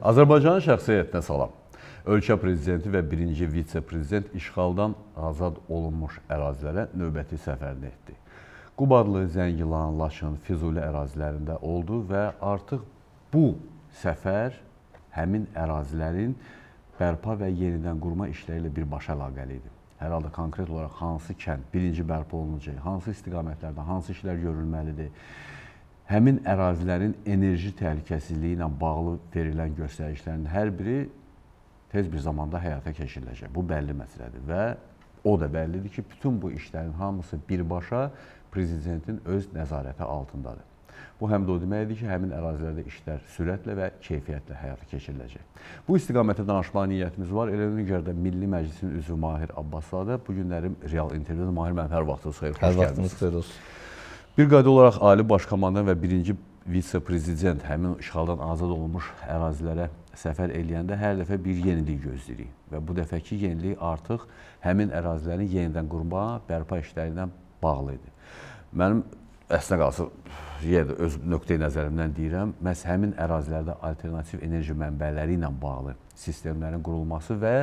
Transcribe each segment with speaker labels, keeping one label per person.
Speaker 1: Azərbaycanın şəxsiyyətinə salam. Ölkə prezidenti və birinci vitse-prezident işğaldan azad olunmuş ərazilərə növbəti səfərini etdi. Qubadlı, Zəngilan, Laçın, Füzuli ərazilərində oldu və artıq bu səfər həmin ərazilərin bərpa və yenidən qurma işləri ilə birbaşa əlaqəli idi. Hər halda konkret olaraq hansı kənd birinci bərpa olunacaq, hansı istiqamətlərdə hansı işlər görülməlidir, həmin ərazilərin enerji təhlükəsizliyi ilə bağlı verilən göstərişlərin hər biri tez bir zamanda həyata keçiriləcək. Bu bəlli məsələdir və o da bəllidir ki, bütün bu işlərin hamısı birbaşa prezidentin öz nəzarəti altındadır. Bu həm də o deməkdir ki, həmin ərazilərdə işlər sürətlə və keyfiyyətlə həyata keçiriləcək. Bu istiqamətdə danışmağa niyyətimiz var. Elə ona görə də Milli Məclisin üzvü Mahir Abbaszadə bu günlərim real intervyuda Mahir mənim hər vaxtınız xeyir, xoş gəldiniz. Hər vaxtınız xeyir olsun. Bir qayda olaraq Ali Baş Komandan və birinci vitse-prezident həmin işğaldan azad olunmuş ərazilərə səfər eləyəndə hər dəfə bir yenilik gözləyirik və bu dəfəki yenilik artıq həmin ərazilərin yenidən qurma, bərpa işləri ilə bağlı idi. Mənim əslində qalsa yenə də öz nöqteyi nəzərimdən deyirəm, məhz həmin ərazilərdə alternativ enerji mənbələri ilə bağlı sistemlərin qurulması və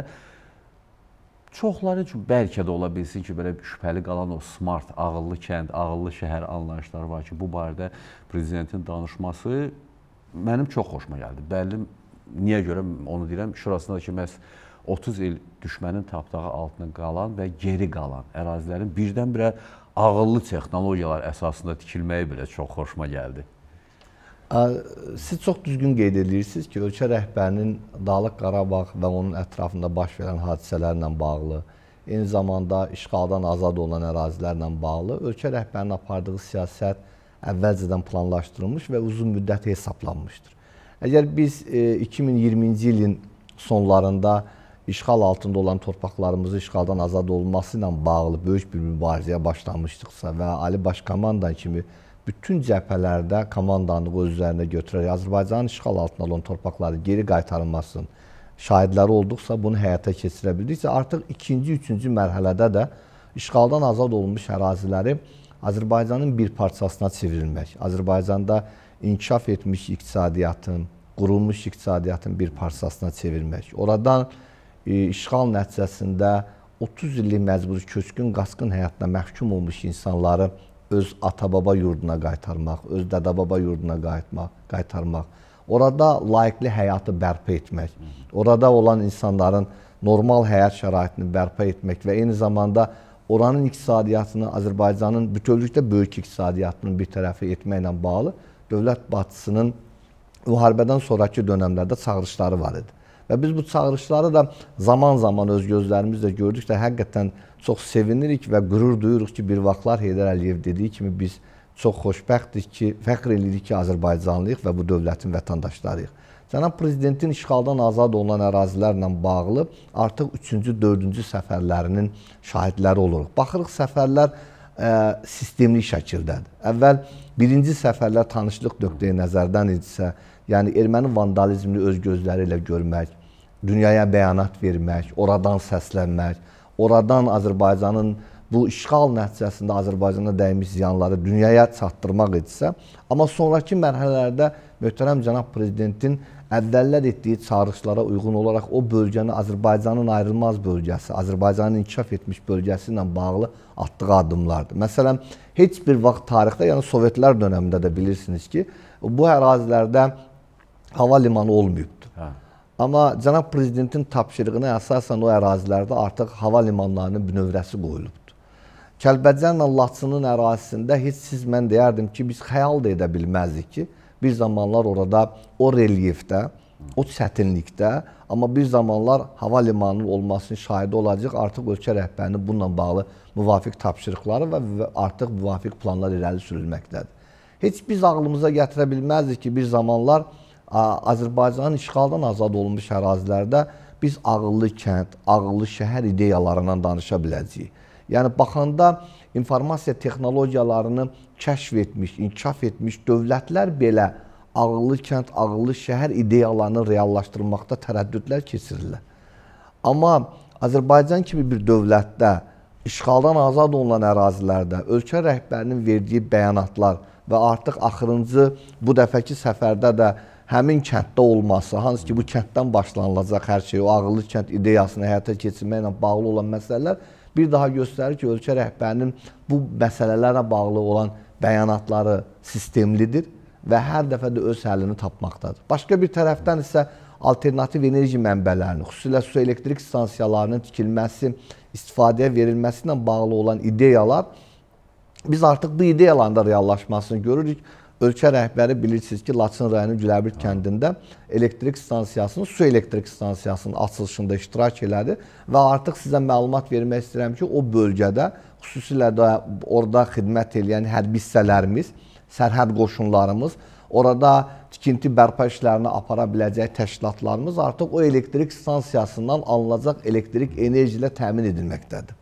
Speaker 1: çoxları üçün bəlkə də ola bilsin ki, belə şübhəli qalan o smart, ağıllı kənd, ağıllı şəhər anlayışları var ki, bu barədə prezidentin danışması mənim çox xoşuma gəldi. Bəlli niyə görə onu deyirəm? Şurasında ki, məhz 30 il düşmənin tapdağı altında qalan və geri qalan ərazilərin birdən-birə ağıllı texnologiyalar əsasında tikilməyi belə çox xoşuma gəldi.
Speaker 2: Siz çox düzgün qeyd edirsiniz ki, ölkə rəhbərinin Dağlıq Qarabağ və onun ətrafında baş verən hadisələrlə bağlı, eyni zamanda işğaldan azad olan ərazilərlə bağlı ölkə rəhbərinin apardığı siyasət əvvəlcədən planlaşdırılmış və uzun müddət hesablanmışdır. Əgər biz 2020-ci e, ilin sonlarında işğal altında olan torpaqlarımızın işğaldan azad olması ilə bağlı böyük bir mübarizəyə başlamışdıqsa və Ali Başkomandan kimi bütün cəbhələrdə komandanlığı öz üzərinə götürərək Azərbaycanın işğal altında olan torpaqların geri qaytarılmasının şahidləri olduqsa, bunu həyata keçirə bildikcə artıq ikinci, üçüncü mərhələdə də işğaldan azad olunmuş əraziləri Azərbaycanın bir parçasına çevrilmək, Azərbaycanda inkişaf etmiş iqtisadiyyatın, qurulmuş iqtisadiyyatın bir parçasına çevirmək, oradan e, işğal nəticəsində 30 illik məcburi köçkün, qasqın həyatına məhkum olmuş insanları çevirmək, öz ata-baba yurduna qaytarmaq, öz dədə-baba yurduna qayıtmaq, qaytarmaq. Orada layiqli həyatı bərpa etmək, orada olan insanların normal həyat şəraitini bərpa etmək və eyni zamanda oranın iqtisadiyyatını, Azərbaycanın bütövlükdə böyük iqtisadiyyatının bir tərəfi etməklə bağlı dövlət başçısının müharibədən sonrakı dönəmlərdə çağırışları var idi. Və biz bu çağırışları da zaman-zaman öz gözlərimizlə gördük də həqiqətən çox sevinirik və qürur duyuruq ki, bir vaxtlar Heydər Əliyev dediyi kimi biz çox xoşbəxtdik ki, fəxr edirik ki, Azərbaycanlıyıq və bu dövlətin vətəndaşlarıyıq. Cənab Prezidentin işğaldan azad olunan ərazilərlə bağlı artıq 3-cü, 4-cü səfərlərinin şahidləri oluruq. Baxırıq, səfərlər ə, e, sistemli şəkildədir. Əvvəl birinci səfərlər tanışlıq nöqteyi nəzərdən idisə, Yəni erməni vandalizmini öz gözləri ilə görmək, dünyaya bəyanat vermək, oradan səslənmək, oradan Azərbaycanın bu işğal nəticəsində Azərbaycana dəymiş ziyanları dünyaya çatdırmaq idisə, amma sonrakı mərhələlərdə möhtərəm cənab prezidentin əvvəllər etdiyi çağırışlara uyğun olaraq o bölgəni Azərbaycanın ayrılmaz bölgəsi, Azərbaycanın inkişaf etmiş bölgəsi ilə bağlı atdığı addımlardır. Məsələn, heç bir vaxt tarixdə, yəni Sovetlər dövründə də bilirsiniz ki, bu ərazilərdə havalimanı olmayıbdı. Hə. Amma cənab prezidentin tapşırığına əsasən o ərazilərdə artıq havalimanlarının bünövrəsi qoyulubdu. Kəlbəcərlə Laçının ərazisində heç siz mən deyərdim ki, biz xəyal da edə bilməzdik ki, bir zamanlar orada o relyefdə, o çətinlikdə, amma bir zamanlar havalimanının olmasının şahidi olacaq. Artıq ölkə rəhbərinin bununla bağlı müvafiq tapşırıqları və artıq müvafiq planlar irəli sürülməkdədir. Heç biz ağlımıza gətirə bilməzdik ki, bir zamanlar Azərbaycanın işğaldan azad olunmuş ərazilərdə biz ağıllı kənd, ağıllı şəhər ideyalarından danışa biləcəyik. Yəni baxanda informasiya texnologiyalarını kəşf etmiş, inkişaf etmiş dövlətlər belə ağıllı kənd, ağıllı şəhər ideyalarını reallaşdırmaqda tərəddüdlər keçirirlər. Amma Azərbaycan kimi bir dövlətdə işğaldan azad olunan ərazilərdə ölkə rəhbərinin verdiyi bəyanatlar və artıq axırıncı bu dəfəki səfərdə də həmin kənddə olması, hansı ki, bu kənddən başlanılacaq hər şey, o ağıllı kənd ideyasını həyata keçirməklə bağlı olan məsələlər bir daha göstərir ki, ölkə rəhbərinin bu məsələlərlə bağlı olan bəyanatları sistemlidir və hər dəfə də öz həllini tapmaqdadır. Başqa bir tərəfdən isə alternativ enerji mənbələrini, xüsusilə su elektrik stansiyalarının tikilməsi, istifadəyə verilməsi ilə bağlı olan ideyalar biz artıq bu ideyaların da reallaşmasını görürük. Ölkə rəhbəri bilirsiniz ki, Laçın rayonu Güləbir hə. kəndində elektrik stansiyasının, su elektrik stansiyasının açılışında iştirak elədi və artıq sizə məlumat vermək istəyirəm ki, o bölgədə xüsusilə də orada xidmət edən hərbi hissələrimiz, sərhəd qoşunlarımız Orada tikinti bərpa işlərini apara biləcək təşkilatlarımız artıq o elektrik stansiyasından alınacaq elektrik enerji ilə təmin edilməkdədir.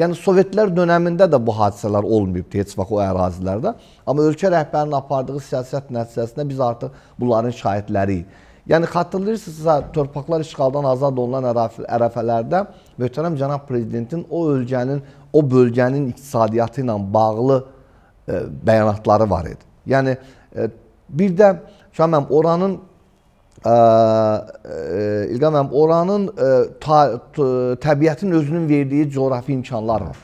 Speaker 2: Yəni Sovetlər dövründə də bu hadisələr olmayıbdı heç vaxt o ərazilərdə. Amma ölkə rəhbərinin apardığı siyasət nəticəsində biz artıq bunların şahidləriyik. Yəni xatırlayırsınızsa, torpaqlar işğaldan azad olunan ərəfələrdə möhtərəm cənab prezidentin o ölkənin, o bölgənin iqtisadiyyatı ilə bağlı e, bəyanatları var idi. Yəni e, Bir də Şah müəllim oranın ə, İlqan müəllim oranın ə, ta, t, təbiətin özünün verdiyi coğrafi imkanlar var.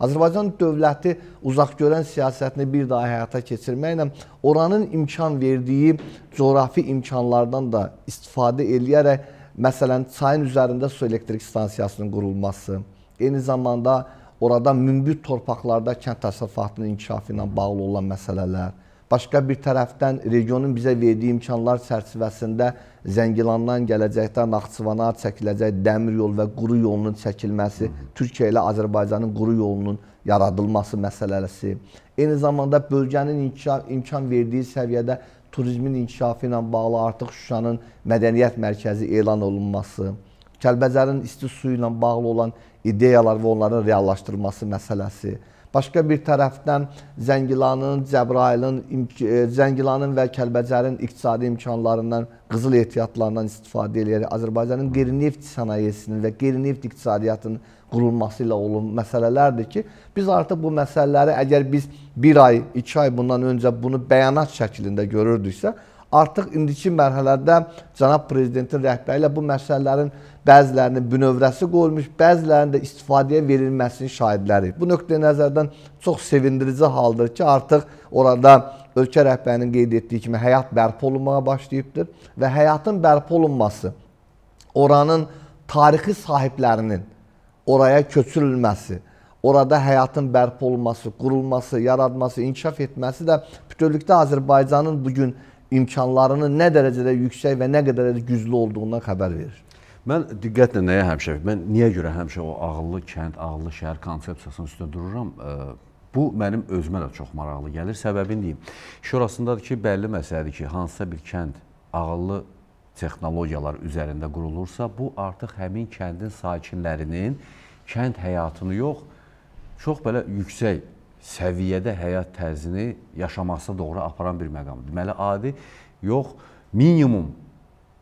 Speaker 2: Azərbaycan dövləti uzaqgörən siyasətini bir daha həyata keçirməklə oranın imkan verdiyi coğrafi imkanlardan da istifadə eləyərək məsələn çayın üzərində su elektrik stansiyasının qurulması, eyni zamanda orada münbit torpaqlarda kənd təsərrüfatının inkişafı ilə bağlı olan məsələlər Başqa bir tərəfdən regionun bizə verdiyi imkanlar çərçivəsində Zəngilandan gələcəkdə Naxçıvana çəkiləcək dəmir yol və quru yolunun çəkilməsi, Türkiyə ilə Azərbaycanın quru yolunun yaradılması məsələsi, eyni zamanda bölgənin inkişaf imkan verdiyi səviyyədə turizmin inkişafı ilə bağlı artıq Şuşanın mədəniyyət mərkəzi elan olunması, Kəlbəcərin isti suyu ilə bağlı olan ideyalar və onların reallaşdırılması məsələsi, Başqa bir tərəfdən Zəngilanın, Cəbrailin, e, Zəngilanın və Kəlbəcərin iqtisadi imkanlarından, qızıl ehtiyatlarından istifadə eləyərək Azərbaycanın qeyri-neft sənayesinin və qeyri-neft iqtisadiyyatının qurulması ilə olan məsələlərdir ki, biz artıq bu məsələləri əgər biz bir ay, iki ay bundan öncə bunu bəyanat şəklində görürdüksə, Artıq indiki mərhələdə cənab prezidentin rəhbəri ilə bu məsələlərin bəzilərini bünövrəsi qoyulmuş, bəzilərinin də istifadəyə verilməsinin şahidləri. Bu nöqtə nəzərdən çox sevindirici haldır ki, artıq orada ölkə rəhbərinin qeyd etdiyi kimi həyat bərpa olunmağa başlayıbdır və həyatın bərpa olunması oranın tarixi sahiblərinin oraya köçürülməsi, orada həyatın bərpa olunması, qurulması, yaradması, inkişaf etməsi də bütövlükdə Azərbaycanın bugün imkanlarının nə dərəcədə yüksək və nə qədər güclü olduğundan
Speaker 1: xəbər verir. Mən diqqətlə nəyə həmişə, mən niyə görə həmişə o ağıllı kənd, ağıllı şəhər konsepsiyasının üstündə dururam? Bu mənim özümə də çox maraqlı gəlir. Səbəbin deyim. Şurasındadır ki, bəlli məsələdir ki, hansısa bir kənd ağıllı texnologiyalar üzərində qurulursa, bu artıq həmin kəndin sakinlərinin kənd həyatını yox, çox belə yüksək səviyyədə həyat tərzini yaşamasına doğru aparan bir məqamdır. Deməli, adi yox, minimum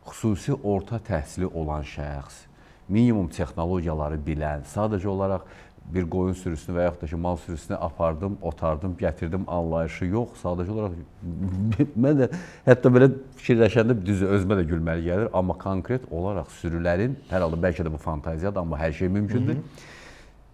Speaker 1: xüsusi orta təhsili olan şəxs, minimum texnologiyaları bilən, sadəcə olaraq bir qoyun sürüsünü və yaxud da ki, mal sürüsünü apardım, otardım, gətirdim anlayışı yox. Sadəcə olaraq mən də hətta belə fikirləşəndə düzü özümə də gülməli gəlir, amma konkret olaraq sürülərin hər halda bəlkə də bu fantaziyadır, amma hər şey mümkündür. Hı -hı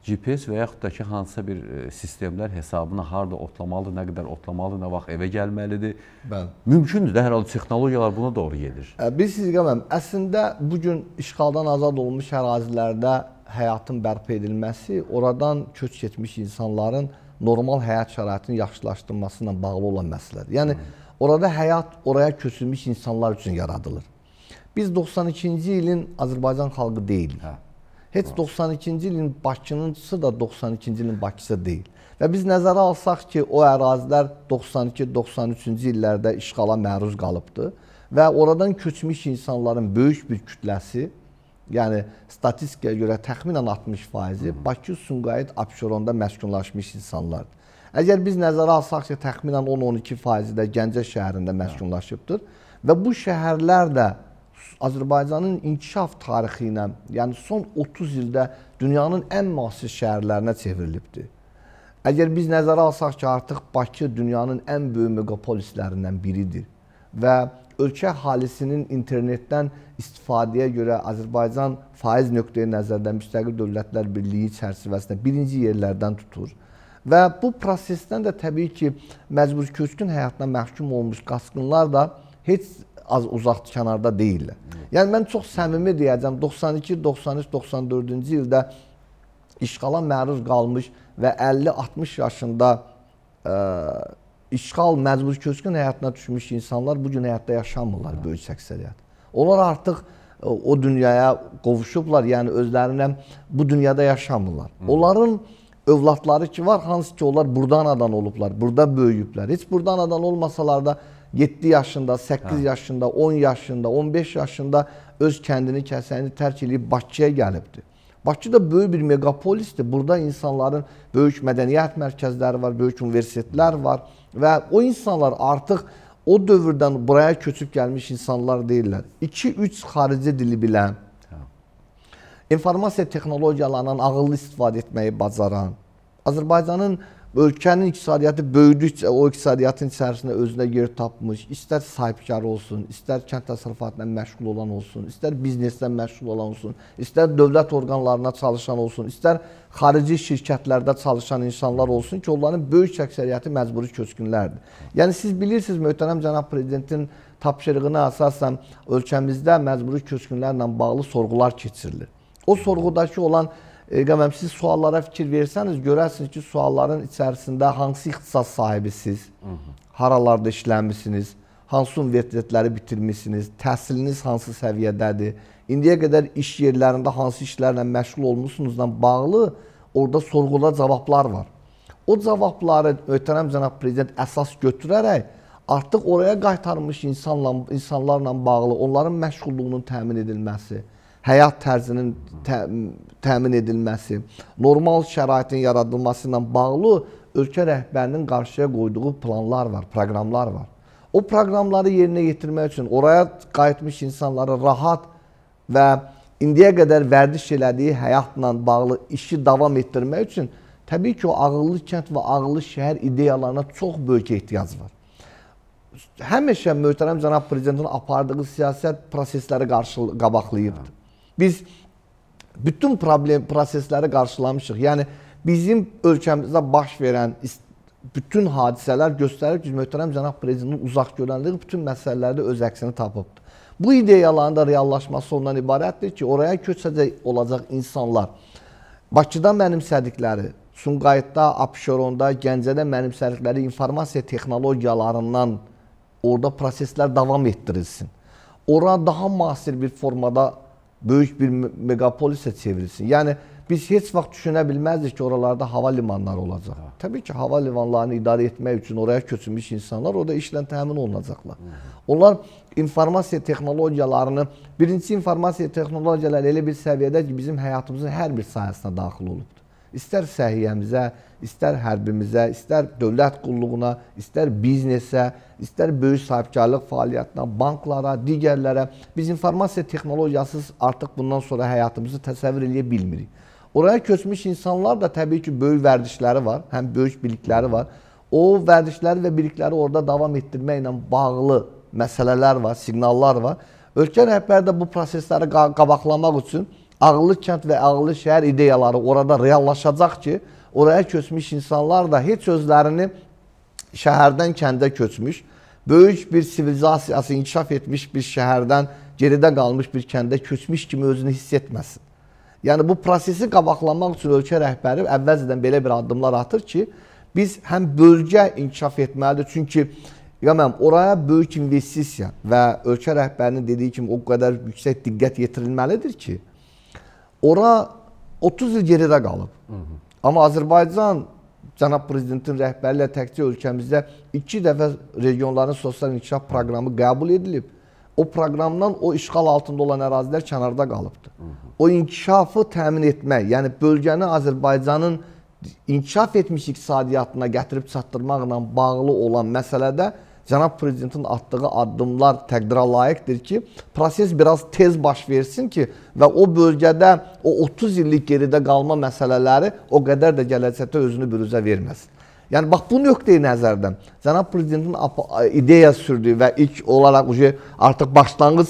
Speaker 1: GPS və yaxud da ki, hansısa bir e, sistemlər hesabına harda otlamalıdır, nə qədər otlamalıdır, nə vaxt evə gəlməlidir. Bəli. Mümkündür də hər halda texnologiyalar buna doğru gedir.
Speaker 2: E, biz siz qəməm, əslində bu gün işğaldan azad olunmuş ərazilərdə həyatın bərpa edilməsi, oradan köç getmiş insanların normal həyat şəraitinin yaxşılaşdırılması ilə bağlı olan məsələdir. Yəni Hı. orada həyat oraya köçülmüş insanlar üçün yaradılır. Biz 92-ci ilin Azərbaycan xalqı deyilik. Hə. Heç 92-ci ilin Bakınıncısı da 92-ci ilin Bakısı deyil. Və biz nəzərə alsaq ki, o ərazilər 92-93-cü illərdə işğala məruz qalıbdı və oradan köçmüş insanların böyük bir kütləsi, yəni statistikaya görə təxminən 60 faizi Bakı, Sumqayıt, Abşeronda məskunlaşmış insanlardır. Əgər biz nəzərə alsaq ki, təxminən 10-12 faizi də Gəncə şəhərində hə. məskunlaşıbdır və bu şəhərlər də Azərbaycanın inkişaf tarixi ilə, yəni son 30 ildə dünyanın ən müasir şəhərlərinə çevrilibdir. Əgər biz nəzərə alsaq ki, artıq Bakı dünyanın ən böyük meqapolislərindən biridir və ölkə əhalisinin internetdən istifadəyə görə Azərbaycan faiz nöqteyi nəzərdən müstəqil dövlətlər birliyi çərçivəsində birinci yerlərdən tutur. Və bu prosesdən də təbii ki, məcbur köçkün həyatına məhkum olmuş qaçqınlar da heç az uzaq kənarda deyillər. Yəni mən çox səmimi deyəcəm 92, 93, 94-cü ildə işğala məruz qalmış və 50-60 yaşında ə, e, işğal məcbur köçkün həyatına düşmüş insanlar bu gün həyatda yaşamırlar Hı. böyük əksəriyyət. Onlar artıq e, o dünyaya qovuşublar, yəni özlərinə bu dünyada yaşamırlar. Hı. Onların övladları ki var, hansı ki onlar burada anadan olublar, burada böyüyüblər. Heç burada anadan olmasalar da 7 yaşında, 8 hə. yaşında, 10 yaşında, 15 yaşında öz kəndini, kəsəni tərk edib Bakıya gəlibdi. Bakı da böyük bir megapolisdir. Burada insanların böyük mədəniyyət mərkəzləri var, böyük universitetlər var və o insanlar artıq o dövrdən buraya köçüb gəlmiş insanlar deyirlər. 2-3 xarici dili bilən, informasiya texnologiyalarından ağıllı istifadə etməyi bacaran, Azərbaycanın ölkənin iqtisadiyyatı böyüdükcə o iqtisadiyyatın içərisində özünə yer tapmış, istər sahibkar olsun, istər kənd təsərrüfatla məşğul olan olsun, istər bizneslə məşğul olan olsun, istər dövlət orqanlarına çalışan olsun, istər xarici şirkətlərdə çalışan insanlar olsun ki, onların böyük əksəriyyəti məcburi köçkünlərdir. Yəni siz bilirsiniz möhtərəm cənab prezidentin tapşırığına əsasən ölkəmizdə məcburi köçkünlərlə bağlı sorğular keçirilir. O sorğudakı olan Elqam müəllim, siz suallara fikir versəniz, görərsiniz ki, sualların içərisində hansı ixtisas sahibisiz, haralarda işləmisiniz, hansı universitetləri bitirmisiniz, təhsiliniz hansı səviyyədədir, indiyə qədər iş yerlərində hansı işlərlə məşğul olmusunuzla bağlı orada sorğuda cavablar var. O cavabları ötənəm cənab prezident əsas götürərək artıq oraya qaytarmış insanla, insanlarla bağlı onların məşğulluğunun təmin edilməsi, həyat tərzinin tə təmin edilməsi, normal şəraitin yaradılması ilə bağlı ölkə rəhbərinin qarşıya qoyduğu planlar var, proqramlar var. O proqramları yerinə yetirmək üçün oraya qayıtmış insanları rahat və indiyə qədər vərdiş elədiyi həyatla bağlı işi davam etdirmək üçün təbii ki, o ağıllı kənd və ağıllı şəhər ideyalarına çox böyük ehtiyac var. Həmişə möhtərəm cənab prezidentin apardığı siyasət prosesləri qarşı qabaqlayıbdır. Biz bütün problem prosesləri qarşılamışıq. Yəni bizim ölkəmizdə baş verən bütün hadisələr göstərir ki, möhtərəm cənab prezidentin uzaq görənliyi bütün məsələlərdə öz əksini tapıbdı. Bu ideyaların da reallaşması ondan ibarətdir ki, oraya köçəcək olacaq insanlar Bakıda mənimsədikləri, Sumqayıtda, Abşeronda, Gəncədə mənimsədikləri informasiya texnologiyalarından orada proseslər davam etdirilsin. Ora daha müasir bir formada böyük bir megapolisə çevrilsin. Yəni biz heç vaxt düşünə bilməzdik ki, oralarda hava limanları olacaq. Ha. Hə. Təbii ki, hava limanlarını idarə etmək üçün oraya köçülmüş insanlar orada işlə təmin olunacaqlar. Hı. Onlar informasiya texnologiyalarını, birinci informasiya texnologiyaları elə bir səviyyədə ki, bizim həyatımızın hər bir sahəsinə daxil olubdur. İstər səhiyyəmizə, istər hərbimizə, istər dövlət qulluğuna, istər biznesə, istər böyük sahibkarlıq fəaliyyətinə, banklara, digərlərə. Biz informasiya texnologiyasız artıq bundan sonra həyatımızı təsəvvür eləyə bilmirik. Oraya köçmüş insanlar da təbii ki, böyük vərdişləri var, həm böyük bilikləri var. O vərdişləri və bilikləri orada davam etdirməklə bağlı məsələlər var, siqnallar var. Ölkə rəhbəri də bu prosesləri qabaqlamaq üçün ağıllı kənd və ağıllı şəhər ideyaları orada reallaşacaq ki, oraya köçmüş insanlar da heç özlərini şəhərdən kəndə köçmüş, böyük bir sivilizasiyası inkişaf etmiş bir şəhərdən geridə qalmış bir kəndə köçmüş kimi özünü hiss etməsin. Yəni bu prosesi qabaqlamaq üçün ölkə rəhbəri əvvəlcədən belə bir addımlar atır ki, biz həm bölgə inkişaf etməlidir. Çünki Yəməm, oraya böyük investisiya və ölkə rəhbərinin dediyi kimi o qədər yüksək diqqət yetirilməlidir ki, Ora 30 il geridə qalıb. Hı -hı. Amma Azərbaycan cənab prezidentin rəhbərliyi ilə təkcə ölkəmizdə 2 dəfə regionların sosial inkişaf proqramı qəbul edilib. O proqramdan o işğal altında olan ərazilər kənarda qalıbdı. Hı o inkişafı təmin etmək, yəni bölgəni Azərbaycanın inkişaf etmiş iqtisadiyyatına gətirib çatdırmaqla bağlı olan məsələdə Cənab Prezidentin atdığı addımlar təqdirə layiqdir ki, proses biraz tez baş versin ki, və o bölgədə o 30 illik geridə qalma məsələləri o qədər də gələcəkdə özünü büruzə verməsin. Yəni bax bu nöqteyi nəzərdən cənab prezidentin ideya sürdüyü və ilk olaraq artıq başlanğıc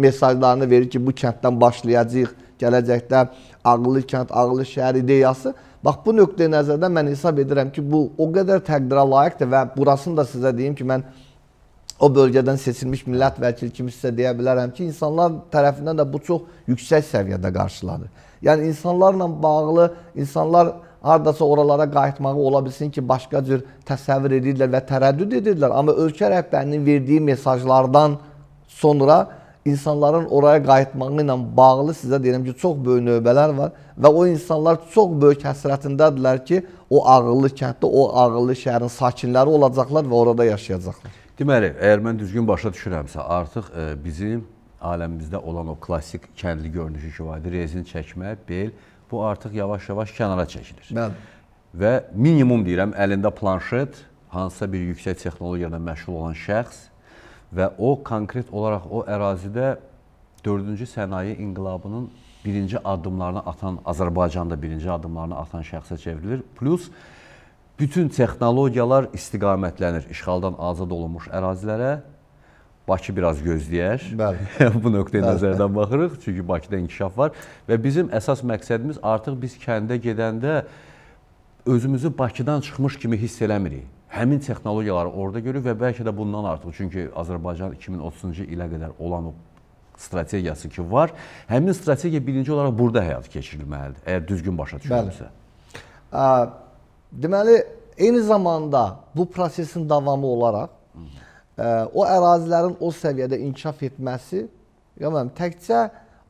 Speaker 2: mesajlarını verir ki, bu kənddən başlayacağıq gələcəkdə ağıllı kənd, ağıllı şəhər ideyası Bax bu nöqteyi nəzərdən mən hesab edirəm ki, bu o qədər təqdirə layiqdir və burasını da sizə deyim ki, mən o bölgədən seçilmiş millət vəkili kimi sizə deyə bilərəm ki, insanlar tərəfindən də bu çox yüksək səviyyədə qarşılanır. Yəni insanlarla bağlı insanlar hardasa oralara qayıtmağı ola bilsin ki, başqa cür təsəvvür edirlər və tərəddüd edirlər, amma ölkə rəhbərinin verdiyi mesajlardan sonra insanların oraya qayıtmağı ilə bağlı sizə deyirəm ki, çox böyük növbələr var və o insanlar çox böyük həsrətindədirlər ki, o ağıllı kənddə, o ağıllı şəhərin sakinləri olacaqlar və orada yaşayacaqlar.
Speaker 1: Deməli, əgər mən düzgün başa düşürəmsə, artıq ə, e, bizim aləmimizdə olan o klassik kəndli görünüşü ki, vardı, rezin çəkmə, bel, bu artıq yavaş-yavaş kənara çəkilir. Bəli. Və minimum deyirəm, əlində planşet, hansısa bir yüksək texnologiyada məşğul olan şəxs və o konkret olaraq o ərazidə 4-cü sənaye inqilabının birinci addımlarını atan, Azərbaycanda birinci addımlarını atan şəxsə çevrilir. Plus bütün texnologiyalar istiqamətlənir işğaldan azad olunmuş ərazilərə. Bakı biraz gözləyər. Bəli. Bu nöqteyi nəzərdən baxırıq, çünki Bakıda inkişaf var və bizim əsas məqsədimiz artıq biz kəndə gedəndə özümüzü Bakıdan çıxmış kimi hiss eləmirik həmin texnologiyaları orada görür və bəlkə də bundan artıq. Çünki Azərbaycan 2030-cu ilə qədər olan o strategiyası ki var, həmin strategiya birinci olaraq burada həyata keçirilməlidir, əgər düzgün başa düşülürsə.
Speaker 2: Deməli, eyni zamanda bu prosesin davamı olaraq ə, o ərazilərin o səviyyədə inkişaf etməsi, yəni təkcə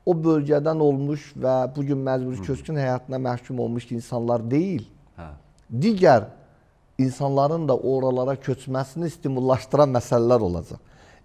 Speaker 2: o bölgədən olmuş və bu gün məcburi köçkün həyatına məhkum olmuş insanlar deyil. Hə. Digər insanların da oralara köçməsini stimullaşdıran məsələlər olacaq.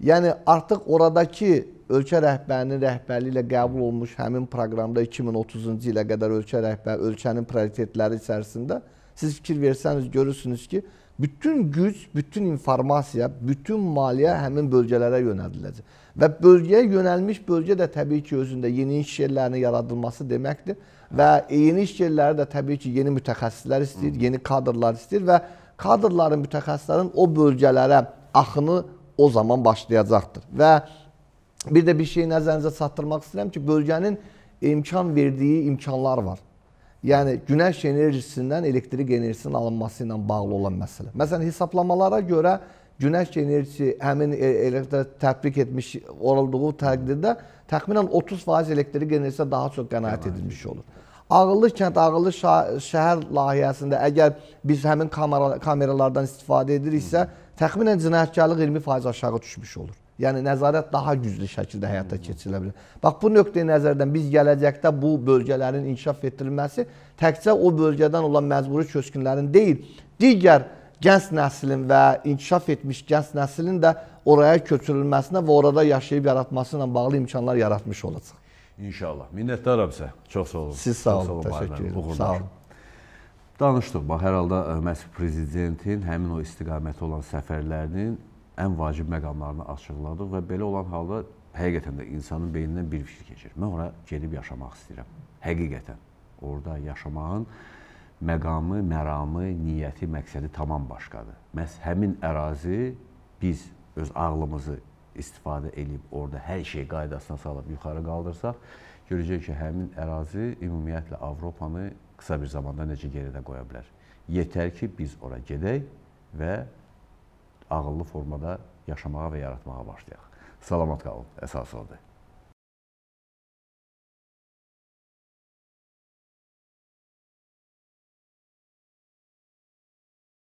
Speaker 2: Yəni artıq oradakı ölkə rəhbərinin rəhbərliyi ilə qəbul olmuş həmin proqramda 2030-cu ilə qədər ölkə rəhbər ölkənin prioritetləri içərisində siz fikir versəniz görürsünüz ki, bütün güc, bütün informasiya, bütün maliyyə həmin bölgələrə yönədiləcək. Və bölgəyə yönəlmiş bölgə də təbii ki, özündə yeni iş yerlərinin yaradılması deməkdir və yeni iş yerləri də təbii ki, yeni mütəxəssislər istəyir, yeni kadrlar istəyir və kadrların, mütəxəssislərin o bölgələrə axını o zaman başlayacaqdır. Və bir də bir şey nəzərinizə çatdırmaq istəyirəm ki, bölgənin imkan verdiyi imkanlar var. Yəni günəş enerjisindən elektrik enerjisinin alınması ilə bağlı olan məsələ. Məsələn, hesablamalara görə günəş enerjisi həmin e, elektrik tətbiq etmiş olduğu təqdirdə təxminən 30% elektrik enerjisinə daha çox qənaət edilmiş olur. Ağıllı kənd, ağıllı şəhər layihəsində əgər biz həmin kamera, kameralardan istifadə ediriksə, təxminən cinayətkarlıq 20% aşağı düşmüş olur. Yəni nəzarət daha güclü şəkildə həyata keçirilə bilər. Bax bu nöqteyi nəzərdən biz gələcəkdə bu bölgələrin inkişaf etdirilməsi təkcə o bölgədən olan məcburi köçkünlərin deyil, digər gənc nəslin və inkişaf etmiş gənc nəslin də oraya köçürülməsinə və orada yaşayıb yaratması ilə bağlı imkanlar yaratmış olacaq.
Speaker 1: İnşallah. Minnətdaram sizə. Çox sağ olun. Siz sağ olun. Çox sağ olun təşəkkür edirəm. Sağ olun. Danışdıq. Bax, hər halda e, məhz prezidentin həmin o istiqamətə olan səfərlərinin ən vacib məqamlarını açıqladıq və belə olan halda həqiqətən də insanın beynindən bir fikir keçir. Mən ora gedib yaşamaq istəyirəm. Həqiqətən. Orada yaşamağın məqamı, məramı, niyyəti, məqsədi tamam başqadır. Məhz həmin ərazi biz öz ağlımızı istifadə edib orada hər şey qaydasına salıb yuxarı qaldırsaq, görəcək ki, həmin ərazi ümumiyyətlə Avropanı qısa bir zamanda necə geridə qoya bilər. Yetər ki, biz ora gedək və ağıllı formada yaşamağa və yaratmağa başlayaq. Salamat qalın, əsas odur.